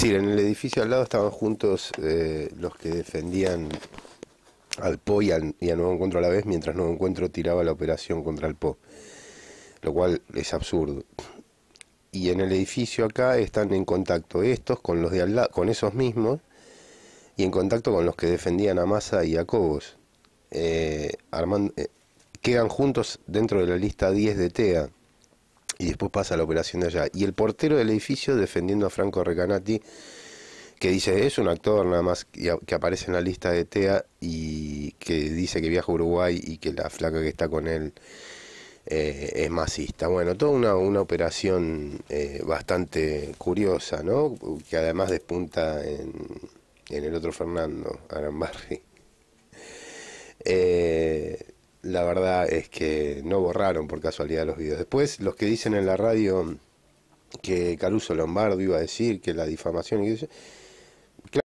Sí, en el edificio al lado estaban juntos eh, los que defendían al PO y, al, a Nuevo Encuentro a la vez, mientras Nuevo Encuentro tiraba la operación contra el PO, lo cual es absurdo. Y en el edificio acá están en contacto estos con los de al lado, con esos mismos, y en contacto con los que defendían a Massa y a Cobos. Eh, eh, quedan juntos dentro de la lista 10 de TEA y después pasa la operación de allá. Y el portero del edificio defendiendo a Franco Recanati, que dice, es un actor nada más que aparece en la lista de TEA y que dice que viaja a Uruguay y que la flaca que está con él eh, es masista. Bueno, toda una, operación eh, bastante curiosa, ¿no? Que además despunta en, en el otro Fernando, Arambarri la verdad es que no borraron por casualidad los videos. Después, los que dicen en la radio que Caruso Lombardo iba a decir que la difamación y